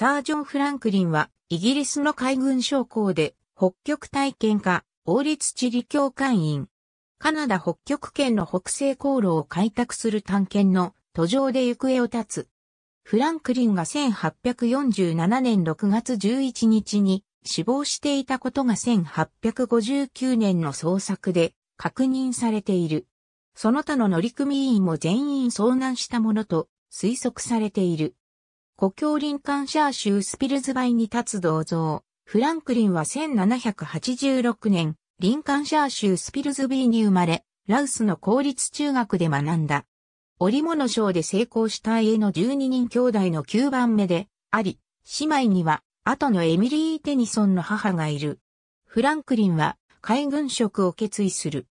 サージョン・フランクリンは、イギリスの海軍将校で、北極体験家、王立地理教会員。カナダ北極圏の北西航路を開拓する探検の途上で行方を絶つ。フランクリンが1847年6月11日に死亡していたことが1859年の捜索で確認されている。その他の乗組員も全員遭難したものと推測されている。故郷リンカンシャー州スピルズバイに立つ銅像。フランクリンは1786年、リンカンシャー州スピルズビーに生まれ、ラウスの公立中学で学んだ。織物賞で成功した家の12人兄弟の9番目で、あり、姉妹には、後のエミリー・テニソンの母がいる。フランクリンは、海軍職を決意する。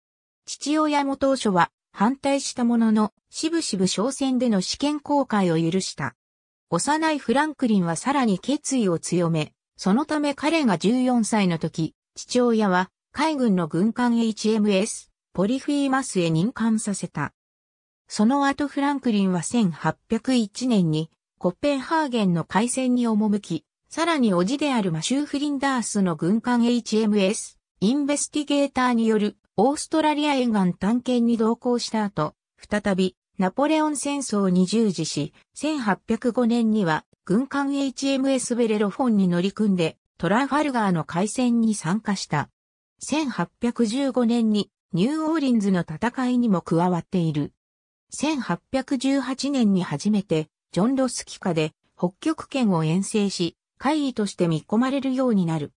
父親も当初は、反対したものの、しぶしぶ商船での試験公開を許した。幼いフランクリンはさらに決意を強め、そのため彼が14歳の時、父親は海軍の軍艦 HMS ポリフィーマスへ任艦させた。その後フランクリンは1801年にコッペンハーゲンの海戦に赴き、さらに叔父であるマシュー・フリンダースの軍艦 HMS インベスティゲーターによるオーストラリア沿岸探検に同行した後、再びナポレオン戦争に従事し、1805年には軍艦 HMS ベレロフォンに乗り組んで、トラファルガーの海戦に参加した。1815年にニューオーリンズの戦いにも加わっている。1818年に初めて、ジョン・ロス機下で北極圏を遠征し、会議として見込まれるようになる。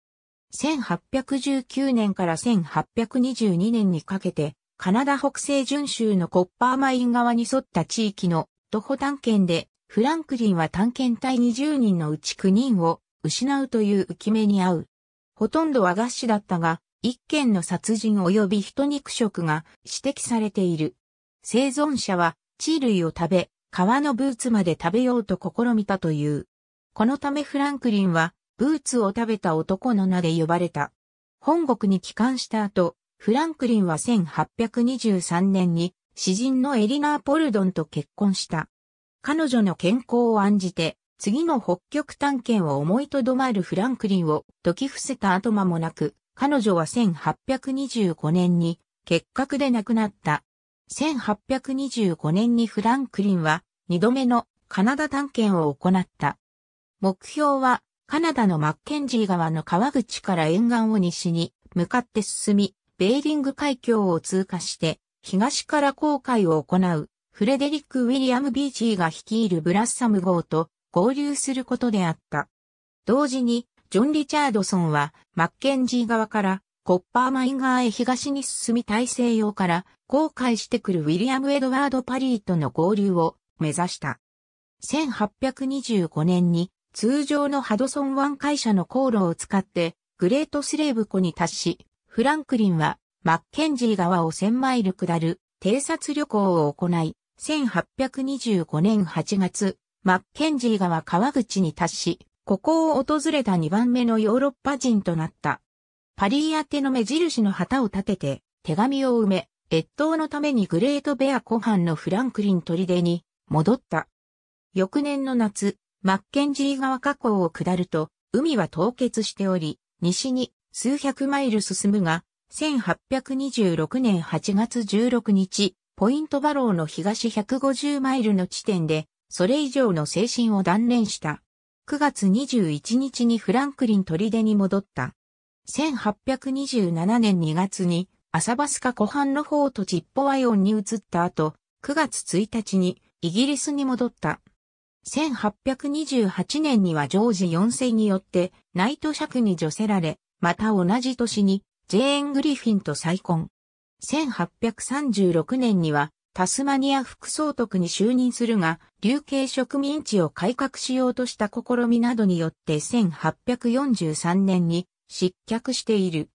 1819年から1822年にかけて、カナダ北西準州のコッパーマイン側に沿った地域の徒歩探検で、フランクリンは探検隊20人のうち9人を失うという浮き目に遭う。ほとんどは合死だったが、一件の殺人及び人肉食が指摘されている。生存者は地類を食べ、川のブーツまで食べようと試みたという。このためフランクリンは、ブーツを食べた男の名で呼ばれた。本国に帰還した後、フランクリンは1823年に詩人のエリナー・ポルドンと結婚した。彼女の健康を案じて、次の北極探検を思いとどまるフランクリンを解き伏せた後間もなく、彼女は1825年に結核で亡くなった。1825年にフランクリンは2度目のカナダ探検を行った。目標はカナダのマッケンジー川の川口から沿岸を西に向かって進み、ベーリング海峡を通過して、東から航海を行う、フレデリック・ウィリアム・ビーチーが率いるブラッサム号と合流することであった。同時に、ジョン・リチャードソンは、マッケンジー側から、コッパーマイン側へ東に進み大西洋から、航海してくるウィリアム・エドワード・パリーとの合流を目指した。1825年に、通常のハドソン湾会社の航路を使って、グレートスレーブ湖に達し、フランクリンは、マッケンジー川を1000マイル下る偵察旅行を行い、1825年8月、マッケンジー川川口に達し、ここを訪れた2番目のヨーロッパ人となった。パリー宛ての目印の旗を立てて、手紙を埋め、越冬のためにグレートベア湖畔のフランクリン砦に戻った。翌年の夏、マッケンジー川河口を下ると、海は凍結しており、西に数百マイル進むが、1826年8月16日、ポイントバローの東150マイルの地点で、それ以上の精神を断念した。9月21日にフランクリン砦に戻った。1827年2月に、アサバスカ湖畔の方とチッポワイオンに移った後、9月1日にイギリスに戻った。1828年にはジョージ4世によってナイトクに除せられ、また同じ年に、ジェーン・グリフィンと再婚。1836年には、タスマニア副総督に就任するが、流刑植民地を改革しようとした試みなどによって1843年に失脚している。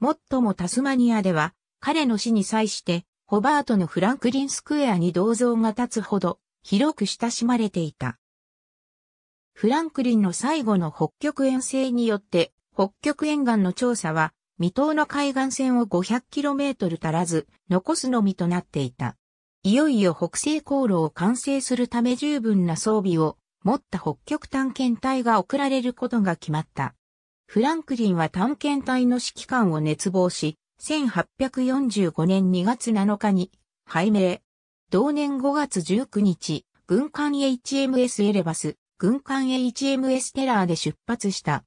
もっともタスマニアでは、彼の死に際して、ホバートのフランクリンスクエアに銅像が立つほど、広く親しまれていた。フランクリンの最後の北極遠征によって、北極沿岸の調査は、未踏の海岸線を 500km 足らず、残すのみとなっていた。いよいよ北西航路を完成するため十分な装備を持った北極探検隊が送られることが決まった。フランクリンは探検隊の指揮官を熱望し、1845年2月7日に、拝命。同年5月19日、軍艦 HMS エレバス、軍艦 HMS テラーで出発した。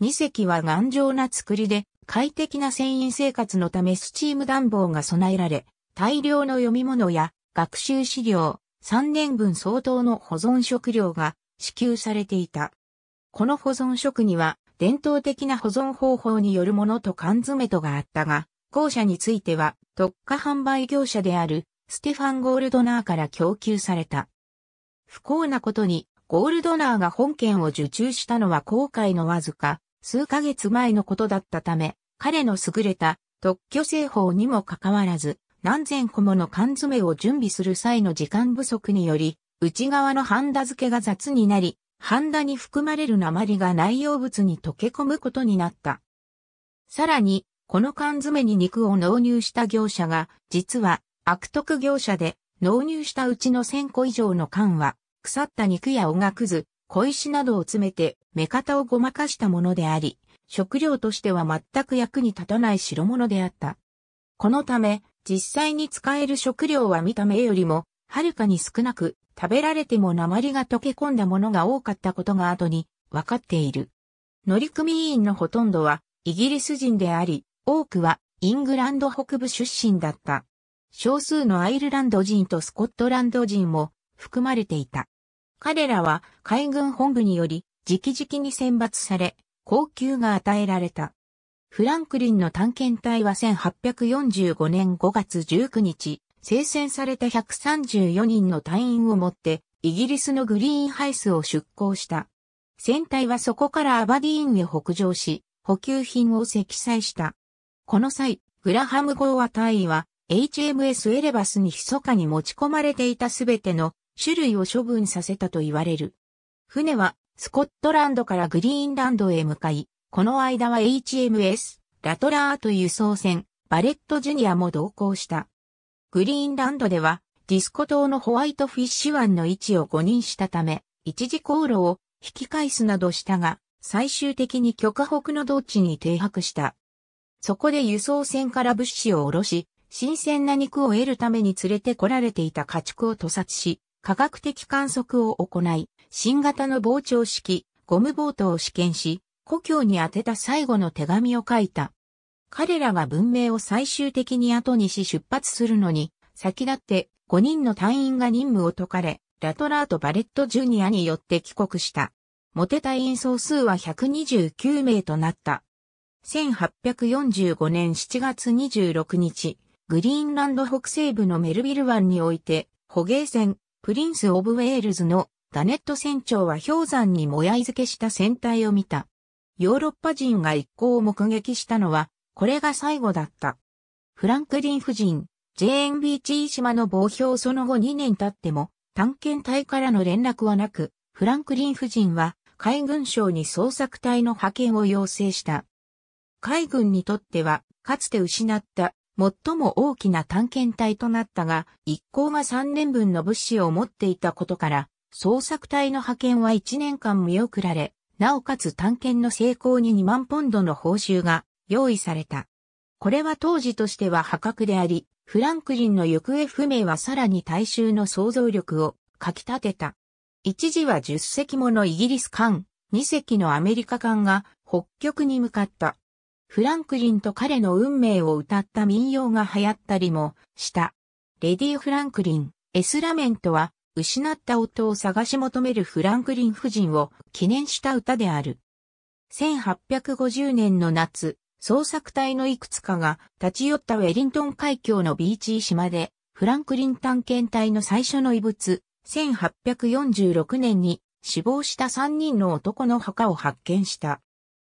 二隻は頑丈な作りで、快適な船員生活のためスチーム暖房が備えられ、大量の読み物や学習資料、3年分相当の保存食料が支給されていた。この保存食には伝統的な保存方法によるものと缶詰とがあったが、後者については特化販売業者であるステファン・ゴールドナーから供給された。不幸なことにゴールドナーが本件を受注したのは後悔のわずか、数ヶ月前のことだったため、彼の優れた特許製法にもかかわらず、何千個もの缶詰を準備する際の時間不足により、内側のハンダ付けが雑になり、ハンダに含まれる鉛が内容物に溶け込むことになった。さらに、この缶詰に肉を納入した業者が、実は悪徳業者で、納入したうちの1000個以上の缶は、腐った肉やおがくず、小石などを詰めて、目方をごまかしたものであり、食料としては全く役に立たない代物であった。このため、実際に使える食料は見た目よりも、はるかに少なく、食べられても鉛が溶け込んだものが多かったことが後に分かっている。乗組員のほとんどはイギリス人であり、多くはイングランド北部出身だった。少数のアイルランド人とスコットランド人も含まれていた。彼らは海軍本部により、直々に選抜され、高級が与えられた。フランクリンの探検隊は1845年5月19日、生戦された134人の隊員をもって、イギリスのグリーンハイスを出港した。船体はそこからアバディーンへ北上し、補給品を積載した。この際、グラハム号は隊員は HMS エレバスに密かに持ち込まれていたすべての種類を処分させたと言われる。船はスコットランドからグリーンランドへ向かい、この間は HMS ラトラーと輸送船バレットジュニアも同行した。グリーンランドではディスコ島のホワイトフィッシュ湾の位置を誤認したため、一時航路を引き返すなどしたが、最終的に極北の道地に停泊した。そこで輸送船から物資を下ろし、新鮮な肉を得るために連れてこられていた家畜を屠殺し、科学的観測を行い、新型の膨張式、ゴムボートを試験し、故郷に宛てた最後の手紙を書いた。彼らは文明を最終的に後にし出発するのに、先立って5人の隊員が任務を解かれ、ラトラーとバレット・ジュニアによって帰国した。モテ隊員総数は129名となった。1845年7月26日、グリーンランド北西部のメルビル湾において、捕鯨船プリンス・オブ・ウェールズのダネット船長は氷山にもやい付けした船体を見た。ヨーロッパ人が一行を目撃したのは、これが最後だった。フランクリン夫人、ジェーンビーチー島の傍表その後2年経っても、探検隊からの連絡はなく、フランクリン夫人は海軍省に捜索隊の派遣を要請した。海軍にとっては、かつて失った最も大きな探検隊となったが、一行が3年分の物資を持っていたことから、捜索隊の派遣は1年間見送られ、なおかつ探検の成功に2万ポンドの報酬が用意された。これは当時としては破格であり、フランクリンの行方不明はさらに大衆の想像力をかき立てた。一時は10隻ものイギリス艦、2隻のアメリカ艦が北極に向かった。フランクリンと彼の運命を歌った民謡が流行ったりもした。レディ・フランクリン、エスラメントは、失った夫を探し求めるフランクリン夫人を記念した歌である。1850年の夏、捜索隊のいくつかが立ち寄ったウェリントン海峡のビーチ島で、フランクリン探検隊の最初の遺物、1846年に死亡した3人の男の墓を発見した。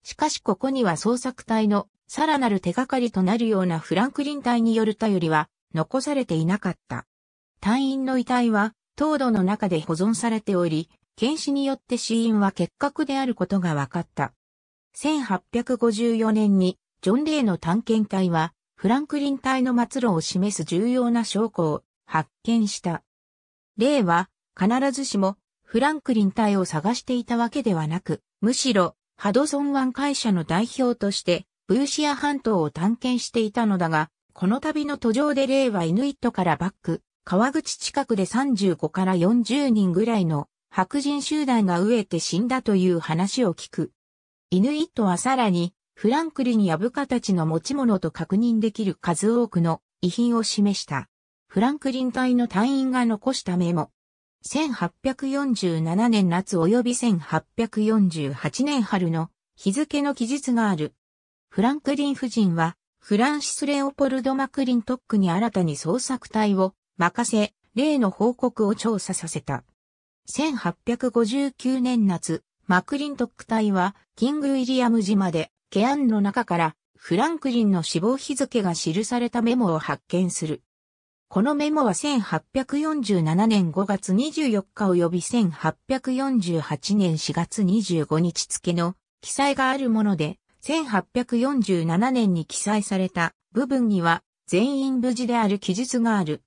しかしここには捜索隊のさらなる手がかりとなるようなフランクリン隊による頼りは残されていなかった。隊員の遺体は凍土の中で保存されており、検視によって死因は結核であることが分かった。1854年にジョン・レイの探検隊はフランクリン隊の末路を示す重要な証拠を発見した。レイは必ずしもフランクリン隊を探していたわけではなく、むしろハドソン湾会社の代表として、ブーシア半島を探検していたのだが、この旅の途上で例はイヌイットからバック、川口近くで35から40人ぐらいの白人集団が飢えて死んだという話を聞く。イヌイットはさらに、フランクリンや部下たちの持ち物と確認できる数多くの遺品を示した。フランクリン隊の隊員が残したメモ、1847年夏及び1848年春の日付の記述がある。フランクリン夫人は、フランシス・レオポルド・マクリントックに新たに捜索隊を任せ、例の報告を調査させた。1859年夏、マクリントック隊は、キング・ウィリアム島で、ケアンの中から、フランクリンの死亡日付が記されたメモを発見する。このメモは1847年5月24日及び1848年4月25日付の記載があるもので、1847年に記載された部分には全員無事である記述がある。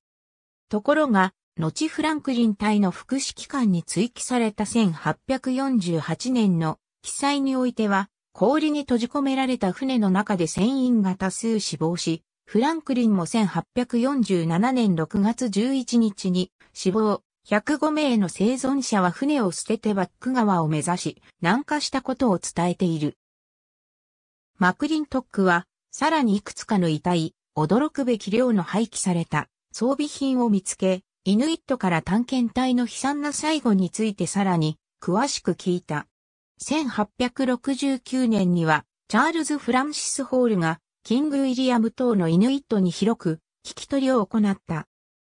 ところが、後フランクリン隊の福祉機関に追記された1848年の記載においては、氷に閉じ込められた船の中で船員が多数死亡し、フランクリンも1847年6月11日に死亡、105名の生存者は船を捨ててバック川を目指し、南下したことを伝えている。マクリントックは、さらにいくつかの遺体、驚くべき量の廃棄された装備品を見つけ、イヌイットから探検隊の悲惨な最後についてさらに詳しく聞いた。1869年にはチャールズ・フランシス・ホールがキング・ウィリアム等のイヌイットに広く聞き取りを行った。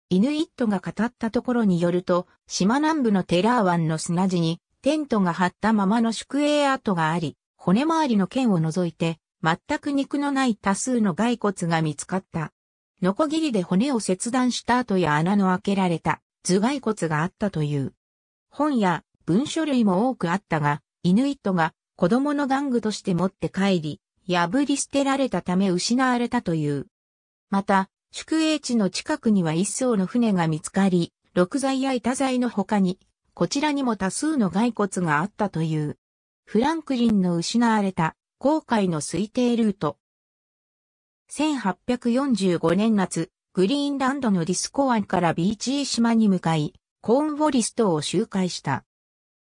イヌイットが語ったところによると、島南部のテラー湾の砂地にテントが張ったままの宿営跡があり、骨周りの剣を除いて、全く肉のない多数の骸骨が見つかった。ノコギリで骨を切断した後や穴の開けられた頭骸骨があったという。本や文書類も多くあったが、イヌイットが子供の玩具として持って帰り、破り捨てられたため失われたという。また、宿営地の近くには一艘の船が見つかり、六材や板材の他に、こちらにも多数の骸骨があったという。フランクリンの失われた航海の推定ルート。1845年夏、グリーンランドのディスコ湾からビーチー島に向かい、コーンウォリストを周回した。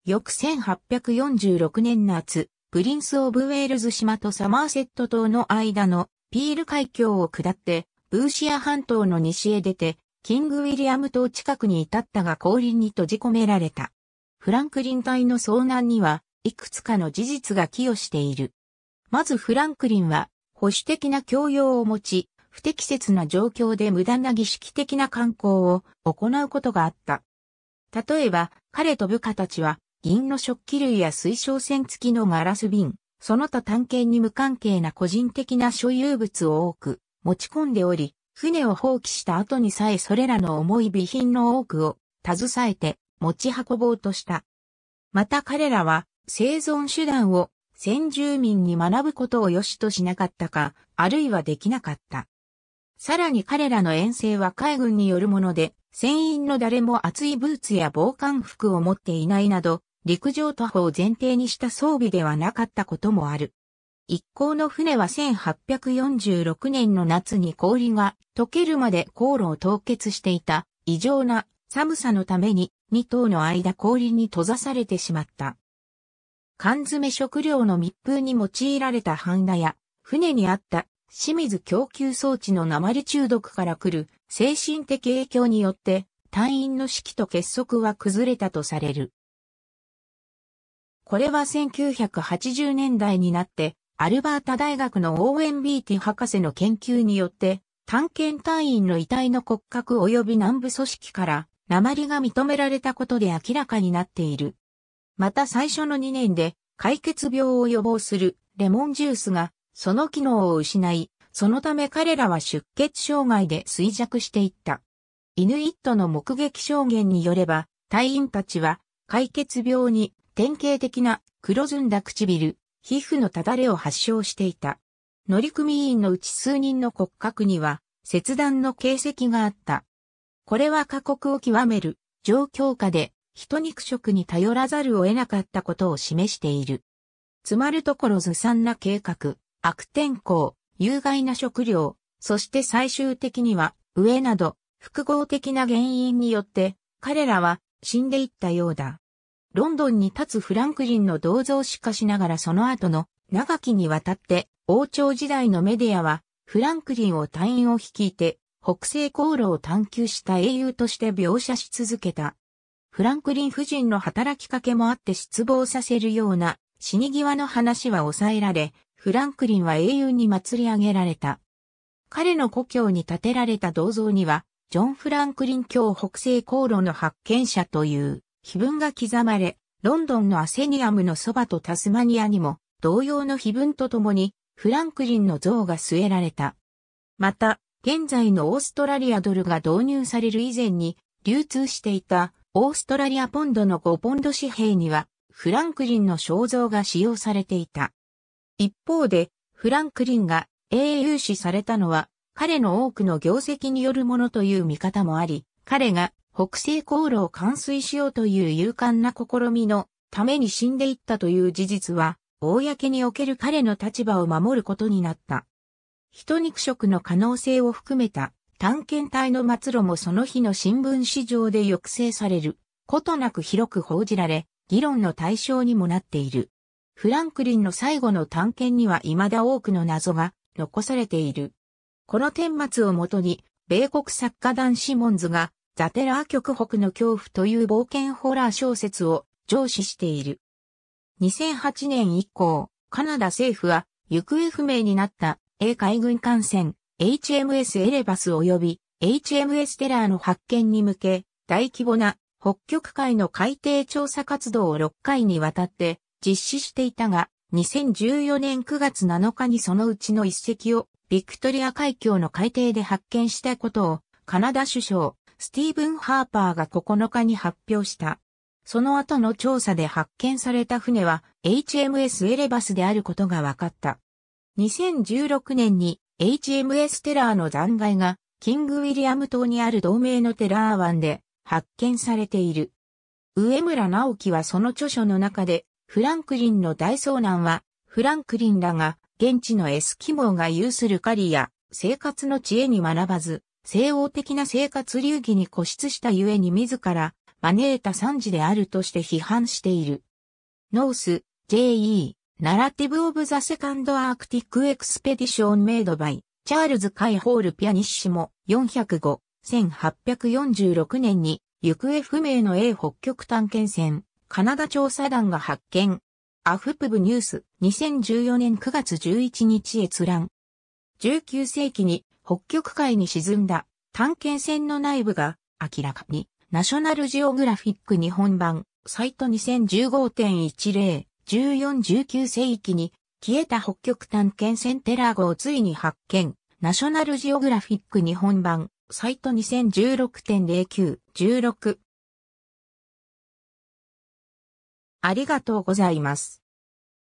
翌1846年夏、プリンス・オブ・ウェールズ島とサマーセット島の間のピール海峡を下って、ブーシア半島の西へ出て、キング・ウィリアム島近くに至ったが臨に閉じ込められた。フランクリン隊の遭難には、いくつかの事実が寄与している。まずフランクリンは、保守的な教養を持ち、不適切な状況で無駄な儀式的な観光を行うことがあった。例えば、彼と部下たちは、銀の食器類や水晶線付きのガラス瓶、その他探検に無関係な個人的な所有物を多く持ち込んでおり、船を放棄した後にさえそれらの重い備品の多くを携えて持ち運ぼうとした。また彼らは生存手段を先住民に学ぶことを良しとしなかったか、あるいはできなかった。さらに彼らの遠征は海軍によるもので、船員の誰も厚いブーツや防寒服を持っていないなど、陸上徒歩を前提にした装備ではなかったこともある。一行の船は1846年の夏に氷が溶けるまで航路を凍結していた異常な寒さのために2頭の間氷に閉ざされてしまった。缶詰食料の密封に用いられたハンや船にあった清水供給装置の鉛中毒から来る精神的影響によって隊員の士気と結束は崩れたとされる。これは1980年代になって、アルバータ大学のオーエン・ビーティ博士の研究によって、探検隊員の遺体の骨格及び南部組織から鉛が認められたことで明らかになっている。また最初の2年で解決病を予防するレモンジュースがその機能を失い、そのため彼らは出血障害で衰弱していった。イヌイットの目撃証言によれば、隊員たちは解決病に典型的な黒ずんだ唇、皮膚のただれを発症していた。乗組員のうち数人の骨格には、切断の形跡があった。これは過酷を極める、状況下で、人肉食に頼らざるを得なかったことを示している。つまるところずさんな計画、悪天候、有害な食料、そして最終的には、上など、複合的な原因によって、彼らは死んでいったようだ。ロンドンに立つフランクリンの銅像しかしながらその後の長きにわたって王朝時代のメディアはフランクリンを隊員を率いて北西航路を探求した英雄として描写し続けた。フランクリン夫人の働きかけもあって失望させるような死に際の話は抑えられ、フランクリンは英雄に祭り上げられた。彼の故郷に建てられた銅像には、ジョン・フランクリン教北西航路の発見者という碑文が刻まれ、ロンドンのアセニアムのそばとタスマニアにも同様の碑文とともにフランクリンの像が据えられた。また、現在のオーストラリアドルが導入される以前に流通していたオーストラリアポンドの5ポンド紙幣にはフランクリンの肖像が使用されていた。一方で、フランクリンが英雄視されたのは彼の多くの業績によるものという見方もあり、彼が北西航路を完遂しようという勇敢な試みのために死んでいったという事実は、公における彼の立場を守ることになった。人肉食の可能性を含めた探検隊の末路もその日の新聞市場で抑制されることなく広く報じられ、議論の対象にもなっている。フランクリンの最後の探検には未だ多くの謎が残されている。この顛末をもとに、米国作家団シモンズがザテラー極北の恐怖という冒険ホラー小説を上司している。2008年以降、カナダ政府は行方不明になった英海軍艦船 HMS エレバス及び HMS テラーの発見に向け大規模な北極海の海底調査活動を6回にわたって実施していたが、2014年9月7日にそのうちの一隻をビクトリア海峡の海底で発見したことをカナダ首相スティーブン・ハーパーが9日に発表した。その後の調査で発見された船は HMS エレバスであることが分かった。2016年に HMS テラーの残骸がキング・ウィリアム島にある同盟のテラー湾で発見されている。上村直樹はその著書の中でフランクリンの大遭難はフランクリンらが現地のエスキモーが有する狩りや生活の知恵に学ばず西欧的な生活流儀に固執したゆえに自ら招いた惨事であるとして批判している。ノース、J.E. ナラティブ・オブ・ザ・セカンド・アークティック・エクスペディション・メイド・バイ、チャールズ・カイ・ホール・ピアニッシモ、405、1846年に、行方不明の A 北極探検船、カナダ調査団が発見。アフプブニュース、2014年9月11日閲覧。19世紀に北極海に沈んだ探検船の内部が明らかにナショナルジオグラフィック日本版サイト2015.10 1419世紀に消えた北極探検船テラー号をついに発見。ナショナルジオグラフィック日本版サイト2016.09 16ありがとうございます。